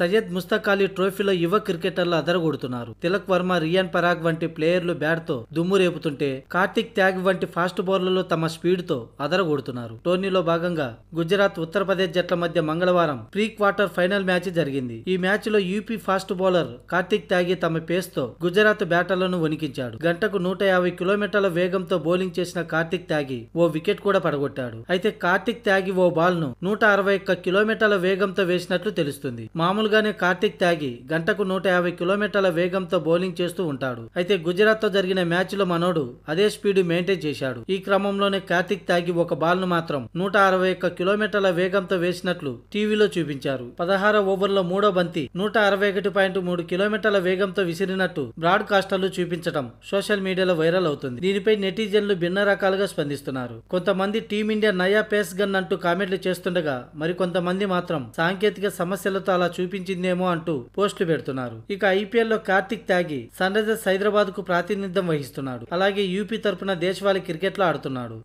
సయ్యద్ ముస్తక్ అలీ ట్రోఫీలో యువ క్రికెటర్లు అదరగొడుతున్నారు తిలక్ వర్మ రియాన్ పరాగ్ వంటి ప్లేయర్లు బ్యాట్తో దుమ్ము రేపుతుంటే కార్తిక్ త్యాగ్ వంటి ఫాస్ట్ బౌలర్లు తమ స్పీడ్తో అదరగొడుతున్నారు టోర్నీలో భాగంగా గుజరాత్ ఉత్తరప్రదేశ్ జట్ల మధ్య మంగళవారం ప్రీ క్వార్టర్ ఫైనల్ మ్యాచ్ జరిగింది ఈ మ్యాచ్ లో UP fast bowler Kartik Tyagi తమ పేస్తో గుజరాత్ బ్యాటర్లను వణికించాడు గంటకు నూట యాభై కిలోమీటర్ల వేగంతో బౌలింగ్ చేసిన కార్తిక్ త్యాగి ఓ వికెట్ కూడా పడగొట్టాడు అయితే కార్తిక్ త్యాగి ఓ బాల్ ను నూట అరవై ఒక్క కిలోమీటర్ల వేగంతో వేసినట్లు తెలుస్తుంది మామూలుగా మామూలుగానే కార్తిక్ త్యాగి గంటకు నూట యాభై కిలోమీటర్ల వేగంతో బౌలింగ్ చేస్తూ ఉంటాడు అయితే గుజరాత్తో జరిగిన మ్యాచ్ లో మనోడు అదే స్పీడ్ మెయింటైన్ చేశాడు ఈ క్రమంలోనే కార్తిక్ త్యాగి ఒక బాల్ ను మాత్రం నూట అరవై ఒక్క కిలోమీటర్ల వేగంతో వేసినట్లు టీవీలో చూపించారు ఓవర్ లో మూడో బంతి నూట అరవై ఒకటి పాయింట్ మూడు కిలోమీటర్ల వేగంతో విసిరినట్టు బ్రాడ్కాస్టర్లు చూపించడం సోషల్ మీడియాలో వైరల్ అవుతుంది దీనిపై నెటిజన్లు భిన్న రకాలుగా స్పందిస్తున్నారు కొంతమంది టీమిండియా నయా పేస్ గన్ అంటూ కామెంట్లు చేస్తుండగా మరికొంతమంది మాత్రం సాంకేతిక సమస్యలతో అలా చూపి వినిపించిందేమో అంటూ పోస్టులు పెడుతున్నారు ఇక ఐపీఎల్లో కార్తిక్ త్యాగి సన్ రైజర్స్ హైదరాబాద్ కు ప్రాతినిధ్యం వహిస్తున్నాడు అలాగే యూపీ తరఫున దేశవాళీ క్రికెట్లో ఆడుతున్నాడు